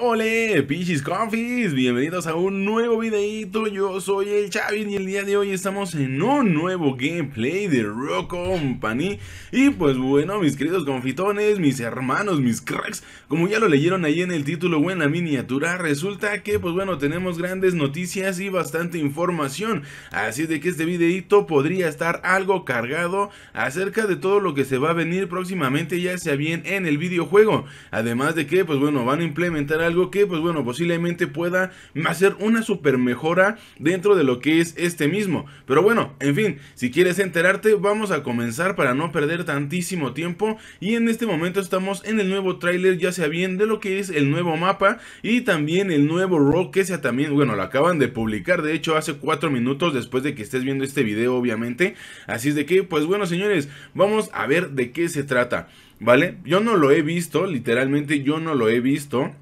¡Hola! Pichis Confis! Bienvenidos a un nuevo videito, yo soy el Chavin y el día de hoy estamos en un nuevo gameplay de Rock Company Y pues bueno, mis queridos confitones, mis hermanos, mis cracks Como ya lo leyeron ahí en el título o en la miniatura Resulta que pues bueno, tenemos grandes noticias y bastante información Así de que este videito podría estar algo cargado Acerca de todo lo que se va a venir próximamente ya sea bien en el videojuego Además de que pues bueno, van a implementar algo que, pues bueno, posiblemente pueda hacer una super mejora dentro de lo que es este mismo. Pero bueno, en fin, si quieres enterarte, vamos a comenzar para no perder tantísimo tiempo. Y en este momento estamos en el nuevo tráiler, ya sea bien de lo que es el nuevo mapa y también el nuevo rock, que sea también, bueno, lo acaban de publicar, de hecho, hace 4 minutos después de que estés viendo este video, obviamente. Así es de que, pues bueno, señores, vamos a ver de qué se trata. ¿Vale? Yo no lo he visto, literalmente yo no lo he visto.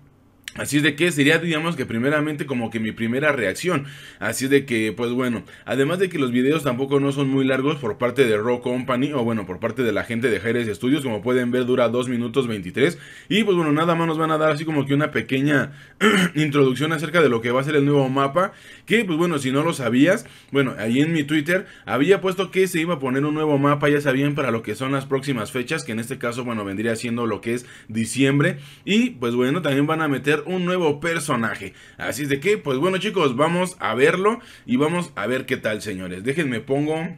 Así es de que sería, digamos que primeramente como que mi primera reacción. Así es de que, pues bueno, además de que los videos tampoco no son muy largos por parte de Raw Company o bueno, por parte de la gente de Jerez Studios, como pueden ver dura 2 minutos 23. Y pues bueno, nada más nos van a dar así como que una pequeña introducción acerca de lo que va a ser el nuevo mapa. Que pues bueno, si no lo sabías, bueno, ahí en mi Twitter había puesto que se iba a poner un nuevo mapa, ya sabían, para lo que son las próximas fechas, que en este caso, bueno, vendría siendo lo que es diciembre. Y pues bueno, también van a meter un nuevo personaje. Así es de que, pues bueno chicos, vamos a verlo y vamos a ver qué tal, señores. Déjenme pongo...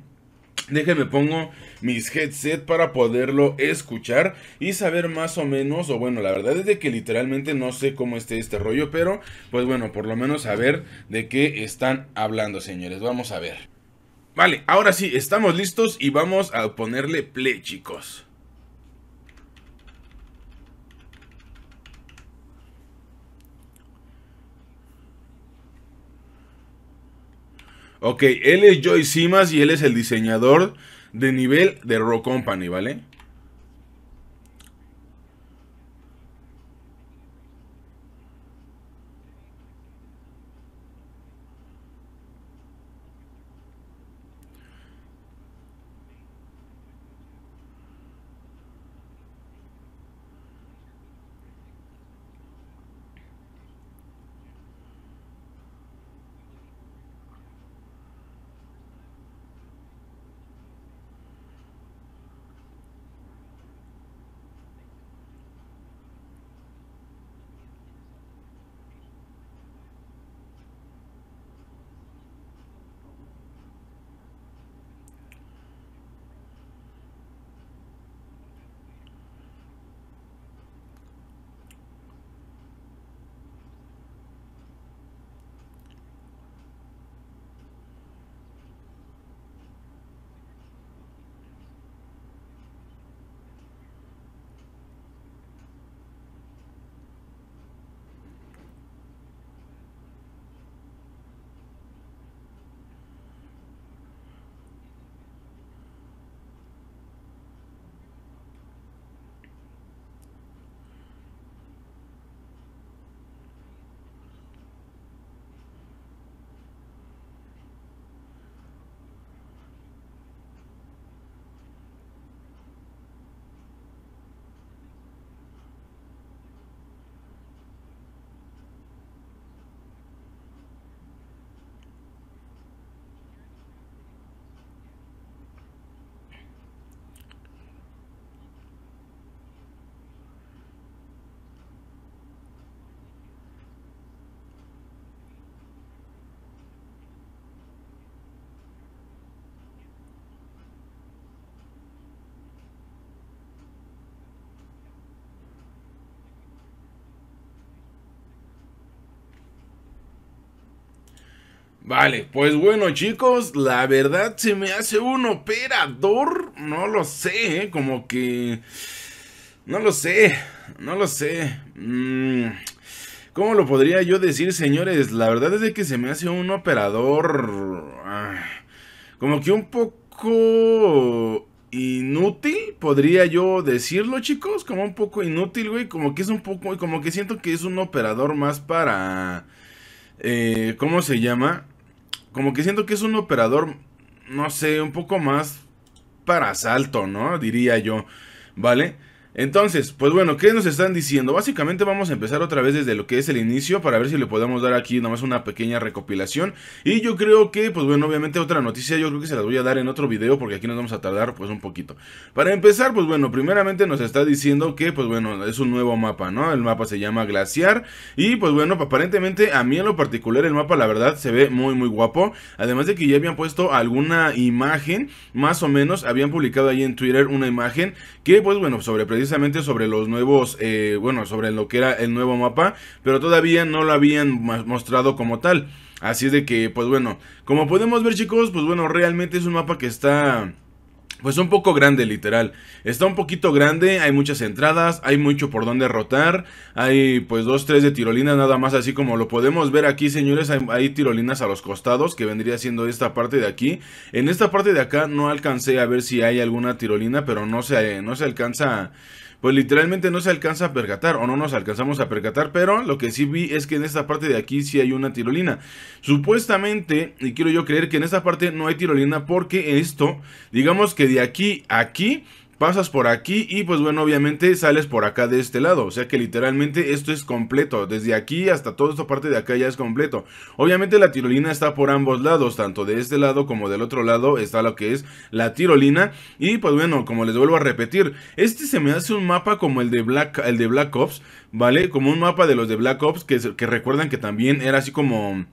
Déjenme pongo mis headset para poderlo escuchar y saber más o menos, o bueno, la verdad es de que literalmente no sé cómo esté este rollo, pero pues bueno, por lo menos saber de qué están hablando, señores. Vamos a ver. Vale, ahora sí, estamos listos y vamos a ponerle play, chicos. Ok, él es Joy Simas y él es el diseñador de nivel de Rock Company, ¿vale? Vale, pues bueno chicos, la verdad se me hace un operador, no lo sé, ¿eh? como que... No lo sé, no lo sé. Mm, ¿Cómo lo podría yo decir, señores? La verdad es de que se me hace un operador... Ah, como que un poco... Inútil, podría yo decirlo, chicos. Como un poco inútil, güey. Como que es un poco... Como que siento que es un operador más para... Eh, ¿Cómo se llama? Como que siento que es un operador, no sé, un poco más para asalto, ¿no? Diría yo, ¿vale? Entonces, pues bueno, ¿qué nos están diciendo? Básicamente vamos a empezar otra vez desde lo que es el inicio para ver si le podemos dar aquí nomás una pequeña recopilación. Y yo creo que, pues bueno, obviamente otra noticia yo creo que se las voy a dar en otro video porque aquí nos vamos a tardar pues un poquito. Para empezar, pues bueno, primeramente nos está diciendo que, pues bueno, es un nuevo mapa, ¿no? El mapa se llama Glaciar y pues bueno, aparentemente a mí en lo particular el mapa la verdad se ve muy muy guapo. Además de que ya habían puesto alguna imagen, más o menos, habían publicado ahí en Twitter una imagen que, pues bueno, sobre sobre los nuevos, eh, bueno, sobre lo que era el nuevo mapa, pero todavía no lo habían mostrado como tal. Así es de que, pues bueno, como podemos ver chicos, pues bueno, realmente es un mapa que está pues un poco grande, literal. Está un poquito grande, hay muchas entradas, hay mucho por donde rotar, hay pues dos, tres de tirolinas nada más, así como lo podemos ver aquí, señores, hay, tirolinas a los costados, que vendría siendo esta parte de aquí. En esta parte de acá no alcancé a ver si hay alguna tirolina, pero no se, no se alcanza pues literalmente no se alcanza a percatar o no nos alcanzamos a percatar, pero lo que sí vi es que en esta parte de aquí sí hay una tirolina. Supuestamente, y quiero yo creer que en esta parte no hay tirolina porque esto, digamos que de aquí a aquí pasas por aquí y pues bueno, obviamente sales por acá de este lado. O sea que literalmente esto es completo. Desde aquí hasta toda esta parte de acá ya es completo. Obviamente la tirolina está por ambos lados, tanto de este lado como del otro lado está lo que es la tirolina. Y pues bueno, como les vuelvo a repetir, este se me hace un mapa como el de Black, el de Black Ops, ¿vale? Como un mapa de los de Black Ops que, que recuerdan que también era así como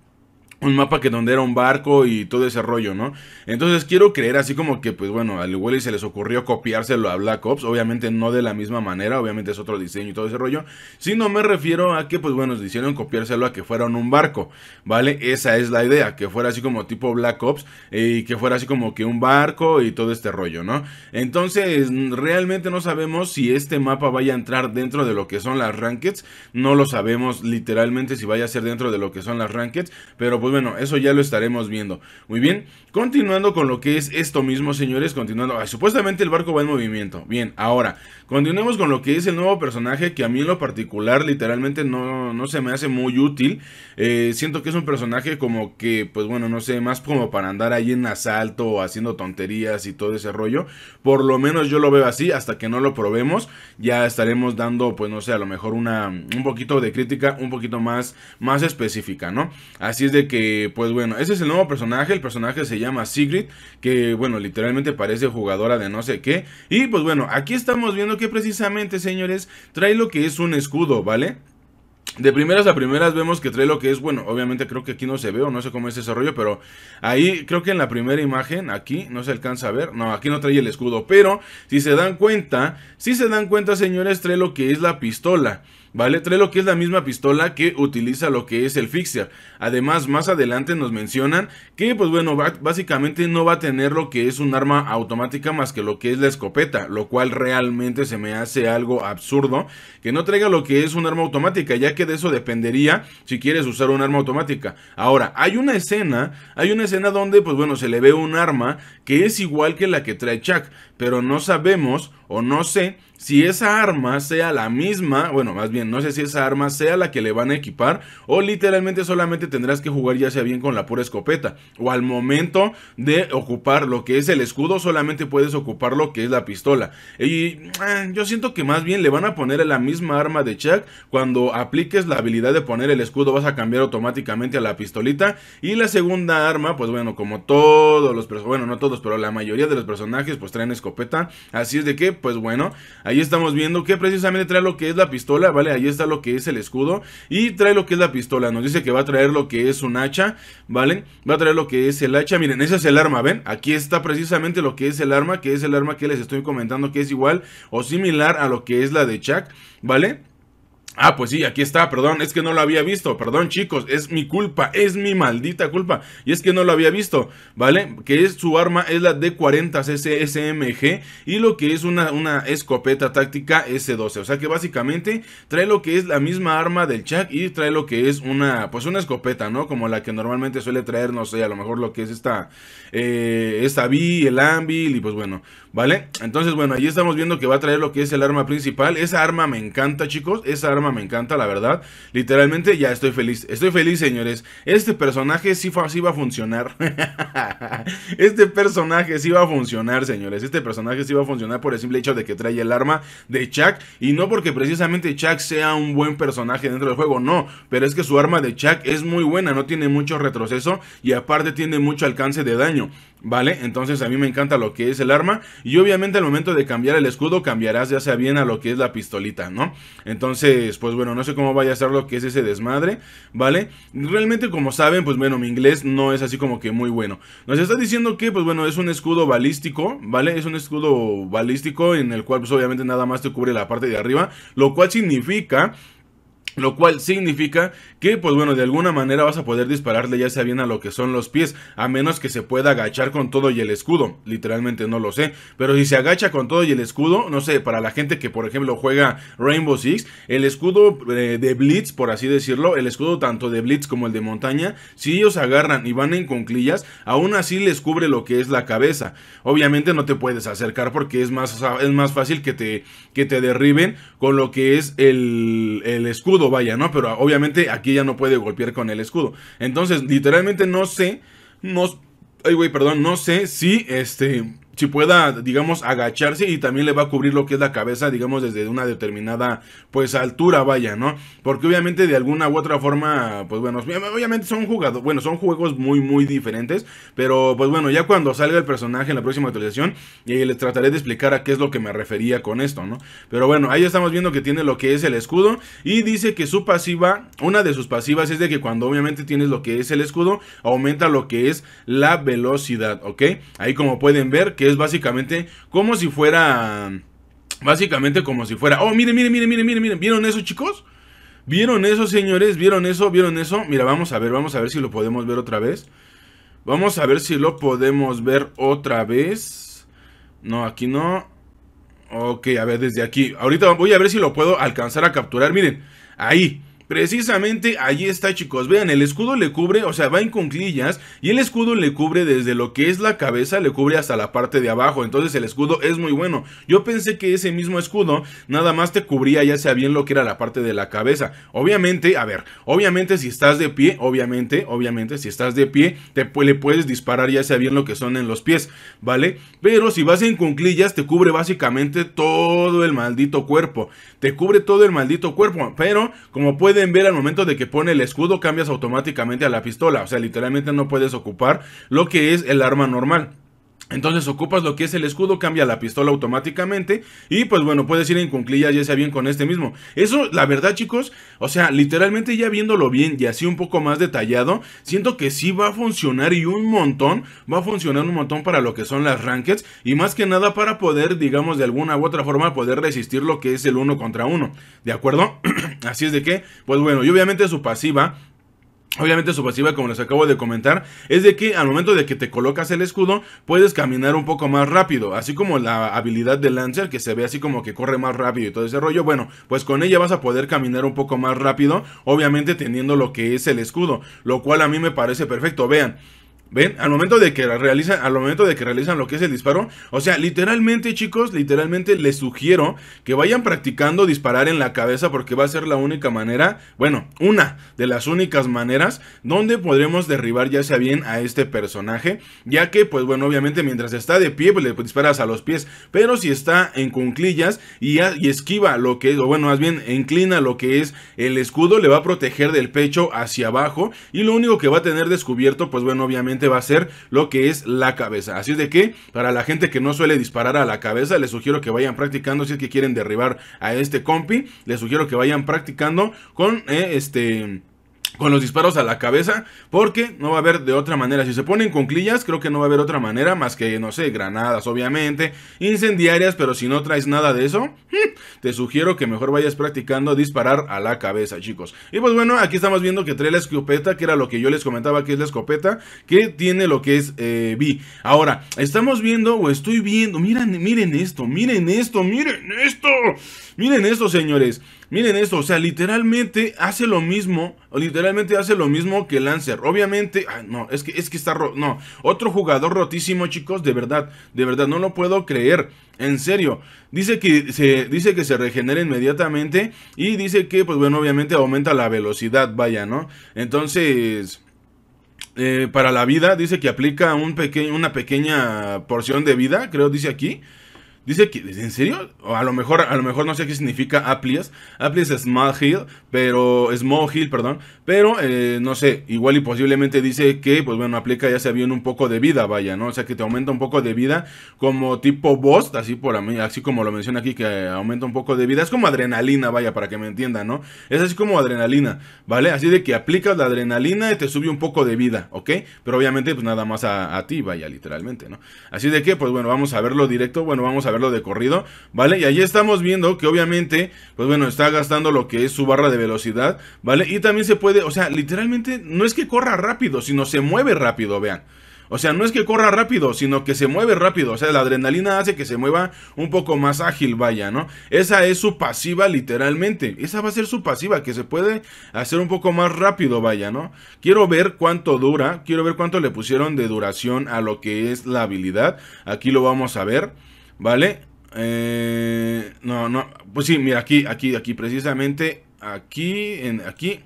un mapa que donde era un barco y todo ese rollo, ¿no? Entonces quiero creer así como que, pues bueno, al igual y se les ocurrió copiárselo a Black Ops, obviamente no de la misma manera, obviamente es otro diseño y todo ese rollo, sino me refiero a que, pues bueno, hicieron copiárselo a que fuera un barco, ¿vale? Esa es la idea, que fuera así como tipo Black Ops eh, y que fuera así como que un barco y todo este rollo, ¿no? Entonces, realmente no sabemos si este mapa vaya a entrar dentro de lo que son las Rankets. no lo sabemos literalmente si vaya a ser dentro de lo que son las Rankets. pero pues bueno, eso ya lo estaremos viendo. Muy bien, continuando con lo que es esto mismo, señores, continuando. supuestamente el barco va en movimiento. Bien, ahora, continuemos con lo que es el nuevo personaje que a mí en lo particular literalmente no, no se me hace muy útil. Eh, siento que es un personaje como que, pues bueno, no sé, más como para andar ahí en asalto o haciendo tonterías y todo ese rollo. Por lo menos yo lo veo así, hasta que no lo probemos, ya estaremos dando, pues no sé, a lo mejor una, un poquito de crítica, un poquito más, más específica, ¿no? Así es de que que, pues bueno, ese es el nuevo personaje. El personaje se llama Sigrid, que bueno, literalmente parece jugadora de no sé qué. Y pues bueno, aquí estamos viendo que precisamente, señores, trae lo que es un escudo, ¿vale? De primeras a primeras vemos que trae lo que es, bueno, obviamente creo que aquí no se ve o no sé cómo es ese rollo, pero ahí creo que en la primera imagen, aquí no se alcanza a ver, no, aquí no trae el escudo, pero si se dan cuenta, si se dan cuenta señores, trae lo que es la pistola. ¿vale? Trae lo que es la misma pistola que utiliza lo que es el Fixer. Además, más adelante nos mencionan que, pues bueno, básicamente no va a tener lo que es un arma automática más que lo que es la escopeta, lo cual realmente se me hace algo absurdo que no traiga lo que es un arma automática, ya que de eso dependería si quieres usar un arma automática. Ahora, hay una escena, hay una escena donde, pues bueno, se le ve un arma que es igual que la que trae Chuck, pero no sabemos o no sé si esa arma sea la misma, bueno, más bien, no sé si esa arma sea la que le van a equipar o literalmente solamente tendrás que jugar ya sea bien con la pura escopeta o al momento de ocupar lo que es el escudo solamente puedes ocupar lo que es la pistola. Y eh, yo siento que más bien le van a poner la misma arma de Chuck cuando apliques la habilidad de poner el escudo vas a cambiar automáticamente a la pistolita y la segunda arma, pues bueno, como todos los, bueno, no todos, pero la mayoría de los personajes pues traen escopeta, así es de que pues bueno, Ahí estamos viendo que precisamente trae lo que es la pistola, ¿vale? Ahí está lo que es el escudo y trae lo que es la pistola. Nos dice que va a traer lo que es un hacha, ¿vale? Va a traer lo que es el hacha. Miren, ese es el arma, ¿ven? Aquí está precisamente lo que es el arma, que es el arma que les estoy comentando que es igual o similar a lo que es la de Chuck, ¿vale? Ah, pues sí, aquí está, perdón, es que no lo había visto, perdón chicos, es mi culpa, es mi maldita culpa, y es que no lo había visto, ¿vale? Que es, su arma es la D40 SMG y lo que es una, una escopeta táctica S12, o sea que básicamente trae lo que es la misma arma del Chuck y trae lo que es una, pues una escopeta, ¿no? Como la que normalmente suele traer, no sé, a lo mejor lo que es esta, eh, esta B, el Anvil y pues bueno, ¿vale? Entonces, bueno, ahí estamos viendo que va a traer lo que es el arma principal, esa arma me encanta chicos, esa arma me encanta, la verdad. Literalmente ya estoy feliz. Estoy feliz, señores. Este personaje sí, va a funcionar. este personaje sí va a funcionar, señores. Este personaje sí va a funcionar por el simple hecho de que trae el arma de Chuck. Y no porque precisamente Chuck sea un buen personaje dentro del juego, no. Pero es que su arma de Chuck es muy buena, no tiene mucho retroceso y aparte tiene mucho alcance de daño. ¿Vale? Entonces a mí me encanta lo que es el arma. Y obviamente al momento de cambiar el escudo cambiarás ya sea bien a lo que es la pistolita, ¿no? Entonces, pues bueno, no sé cómo vaya a ser lo que es ese desmadre, ¿vale? Realmente como saben, pues bueno, mi inglés no es así como que muy bueno. Nos está diciendo que, pues bueno, es un escudo balístico, ¿vale? Es un escudo balístico en el cual pues obviamente nada más te cubre la parte de arriba. Lo cual significa lo cual significa que, pues bueno, de alguna manera vas a poder dispararle ya sea bien a lo que son los pies, a menos que se pueda agachar con todo y el escudo. Literalmente no lo sé, pero si se agacha con todo y el escudo, no sé, para la gente que por ejemplo juega Rainbow Six, el escudo eh, de Blitz, por así decirlo, el escudo tanto de Blitz como el de montaña, si ellos agarran y van en conclillas, aún así les cubre lo que es la cabeza. Obviamente no te puedes acercar porque es más, es más fácil que te, que te derriben con lo que es el escudo vaya, ¿no? Pero obviamente aquí ya no puede golpear con el escudo. Entonces, literalmente no sé, no... Ay, güey, perdón, no sé si este si pueda, digamos, agacharse y también le va a cubrir lo que es la cabeza, digamos, desde una determinada, pues, altura, vaya, ¿no? Porque obviamente de alguna u otra forma, pues bueno, obviamente son jugados, bueno, son juegos muy, muy diferentes, pero pues bueno, ya cuando salga el personaje en la próxima actualización, y eh, les trataré de explicar a qué es lo que me refería con esto, ¿no? Pero bueno, ahí estamos viendo que tiene lo que es el escudo y dice que su pasiva, una de sus pasivas es de que cuando obviamente tienes lo que es el escudo, aumenta lo que es la velocidad, ¿ok? Ahí como pueden ver que es básicamente como si fuera... Básicamente como si fuera... Oh, miren, miren, miren, miren, miren, miren. ¿Vieron eso, chicos? ¿Vieron eso, señores? ¿Vieron eso? ¿Vieron eso? Mira, vamos a ver, vamos a ver si lo podemos ver otra vez. Vamos a ver si lo podemos ver otra vez. No, aquí no. Ok, a ver, desde aquí. Ahorita voy a ver si lo puedo alcanzar a capturar. Miren, ahí. Precisamente allí está chicos, vean, el escudo le cubre, o sea, va en cunclillas y el escudo le cubre desde lo que es la cabeza, le cubre hasta la parte de abajo, entonces el escudo es muy bueno. Yo pensé que ese mismo escudo nada más te cubría ya sea bien lo que era la parte de la cabeza. Obviamente, a ver, obviamente si estás de pie, obviamente, obviamente si estás de pie, te le puedes disparar ya sea bien lo que son en los pies, ¿vale? Pero si vas en cunclillas te cubre básicamente todo el maldito cuerpo, te cubre todo el maldito cuerpo, pero como pueden ver al momento de que pone el escudo cambias automáticamente a la pistola. O sea, literalmente no puedes ocupar lo que es el arma normal. Entonces ocupas lo que es el escudo, cambia la pistola automáticamente y pues bueno, puedes ir en cunclillas ya sea bien con este mismo. Eso, la verdad chicos, o sea, literalmente ya viéndolo bien y así un poco más detallado, siento que sí va a funcionar y un montón, va a funcionar un montón para lo que son las rankets. y más que nada para poder, digamos, de alguna u otra forma poder resistir lo que es el uno contra uno, ¿de acuerdo? así es de que, pues bueno, y obviamente su pasiva Obviamente su pasiva, como les acabo de comentar, es de que al momento de que te colocas el escudo, puedes caminar un poco más rápido, así como la habilidad de Lancer, que se ve así como que corre más rápido y todo ese rollo, bueno, pues con ella vas a poder caminar un poco más rápido, obviamente teniendo lo que es el escudo, lo cual a mí me parece perfecto, vean, ¿Ven? Al momento de que realizan, al momento de que realizan lo que es el disparo. O sea, literalmente, chicos, literalmente les sugiero que vayan practicando disparar en la cabeza. Porque va a ser la única manera. Bueno, una de las únicas maneras. Donde podremos derribar ya sea bien a este personaje. Ya que, pues bueno, obviamente mientras está de pie, pues le disparas a los pies. Pero si está en cunclillas y, y esquiva lo que es. O bueno, más bien inclina lo que es el escudo. Le va a proteger del pecho hacia abajo. Y lo único que va a tener descubierto, pues bueno, obviamente va a ser lo que es la cabeza. Así es de que para la gente que no suele disparar a la cabeza, les sugiero que vayan practicando si es que quieren derribar a este compi, les sugiero que vayan practicando con eh, este con los disparos a la cabeza, porque no va a haber de otra manera. Si se ponen con clillas, creo que no va a haber otra manera más que, no sé, granadas, obviamente, incendiarias, pero si no traes nada de eso, hmm, te sugiero que mejor vayas practicando disparar a la cabeza, chicos. Y pues bueno, aquí estamos viendo que trae la escopeta, que era lo que yo les comentaba que es la escopeta, que tiene lo que es eh, B. Ahora, estamos viendo o estoy viendo, miren, miren esto, miren esto, miren esto. Miren esto, señores. Miren esto. O sea, literalmente hace lo mismo. Literalmente hace lo mismo que Lancer. Obviamente. no, es que, es que está roto. No. Otro jugador rotísimo, chicos. De verdad. De verdad. No lo puedo creer. En serio. Dice que se, dice que se regenera inmediatamente. Y dice que, pues bueno, obviamente aumenta la velocidad. Vaya, ¿no? Entonces. Eh, para la vida, dice que aplica una pequeña porción de vida, creo dice aquí. Dice que, ¿en serio? a lo mejor, a lo mejor no sé qué significa aplias Aplias es Small Hill, pero, Small Hill, perdón. Pero, eh, no sé, igual y posiblemente dice que, pues bueno, aplica ya se bien un poco de vida, vaya, ¿no? O sea, que te aumenta un poco de vida como tipo boss, así por mí, así como lo menciona aquí, que aumenta un poco de vida. Es como adrenalina, vaya, para que me entiendan, ¿no? Es así como adrenalina, ¿vale? Así de que aplicas la adrenalina y te sube un poco de vida, ¿ok? Pero obviamente, pues nada más a ti, vaya, literalmente, ¿no? Así de que, pues bueno, vamos a verlo directo, bueno, vamos a verlo de corrido, ¿vale? Y ahí estamos viendo que obviamente, pues bueno, está gastando lo que es su barra de velocidad, ¿vale? Y también se puede, o sea, literalmente no es que corra rápido, sino se mueve rápido, vean. O sea, no es que corra rápido, sino que se mueve rápido. O sea, la adrenalina hace que se mueva un poco más ágil, vaya, ¿no? Esa es su pasiva, literalmente. Esa va a ser su pasiva, que se puede hacer un poco más rápido, vaya, ¿no? Quiero ver cuánto dura, quiero ver cuánto le pusieron de duración a lo que es la habilidad. Aquí lo vamos a ver. ¿Vale? Eh, no, no. Pues sí, mira, aquí, aquí, aquí, precisamente. Aquí, en aquí.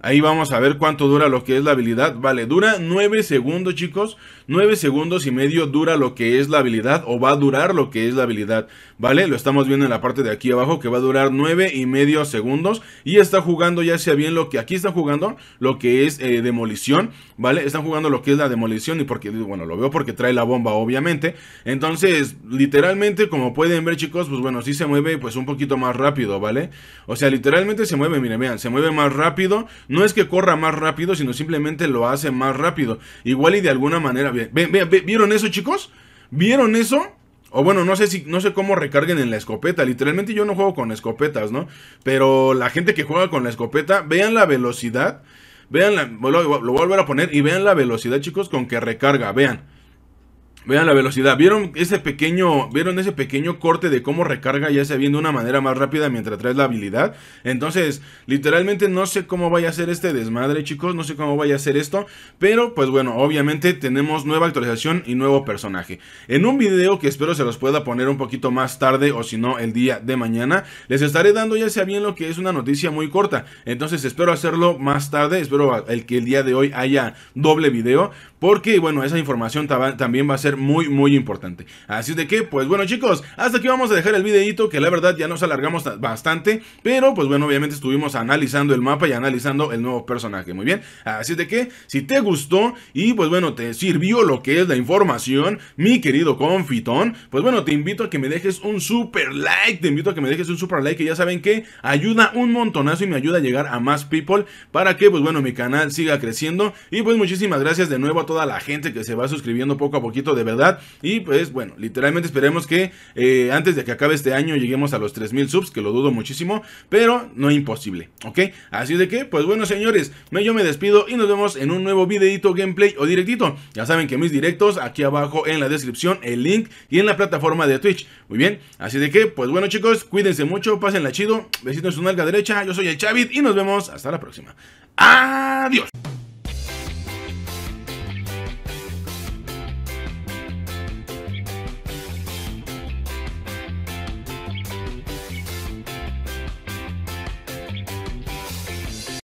Ahí vamos a ver cuánto dura lo que es la habilidad. Vale, dura 9 segundos, chicos. 9 segundos y medio dura lo que es la habilidad o va a durar lo que es la habilidad, ¿vale? Lo estamos viendo en la parte de aquí abajo que va a durar 9 y medio segundos y está jugando ya sea bien lo que aquí están jugando, lo que es eh, demolición, ¿vale? Están jugando lo que es la demolición y porque, bueno, lo veo porque trae la bomba obviamente. Entonces, literalmente como pueden ver chicos, pues bueno, sí se mueve pues un poquito más rápido, ¿vale? O sea, literalmente se mueve, miren, vean, se mueve más rápido. No es que corra más rápido, sino simplemente lo hace más rápido. Igual y de alguna manera, ¿Vieron eso, chicos? ¿Vieron eso? O bueno, no sé si no sé cómo recarguen en la escopeta. Literalmente yo no juego con escopetas, ¿no? Pero la gente que juega con la escopeta, vean la velocidad. Vean la. Lo, lo voy a volver a poner. Y vean la velocidad, chicos, con que recarga. Vean. Vean la velocidad. ¿Vieron ese pequeño, ¿Vieron ese pequeño corte de cómo recarga ya se viene de una manera más rápida mientras traes la habilidad? Entonces, literalmente no sé cómo vaya a ser este desmadre, chicos. No sé cómo vaya a ser esto. Pero, pues bueno, obviamente tenemos nueva actualización y nuevo personaje. En un video que espero se los pueda poner un poquito más tarde o si no el día de mañana, les estaré dando ya sea bien lo que es una noticia muy corta. Entonces, espero hacerlo más tarde. Espero el que el día de hoy haya doble video. Porque, bueno, esa información también va a ser muy, muy importante. Así de que, pues bueno chicos, hasta aquí vamos a dejar el videito que la verdad ya nos alargamos bastante, pero pues bueno, obviamente estuvimos analizando el mapa y analizando el nuevo personaje, muy bien. Así de que, si te gustó y pues bueno, te sirvió lo que es la información, mi querido confitón, pues bueno, te invito a que me dejes un super like, te invito a que me dejes un super like, que ya saben que ayuda un montonazo y me ayuda a llegar a más people para que pues bueno, mi canal siga creciendo y pues muchísimas gracias de nuevo a toda la gente que se va suscribiendo poco a poquito de verdad. Y pues bueno, literalmente esperemos que eh, antes de que acabe este año lleguemos a los 3000 subs, que lo dudo muchísimo, pero no imposible, ¿ok? Así de que, pues bueno, señores, me, yo me despido y nos vemos en un nuevo videito, gameplay o directito. Ya saben que mis directos, aquí abajo en la descripción, el link y en la plataforma de Twitch. Muy bien, así de que, pues bueno, chicos, cuídense mucho, pásenla chido, besitos en su nalga derecha, yo soy el Chavit y nos vemos hasta la próxima. Adiós.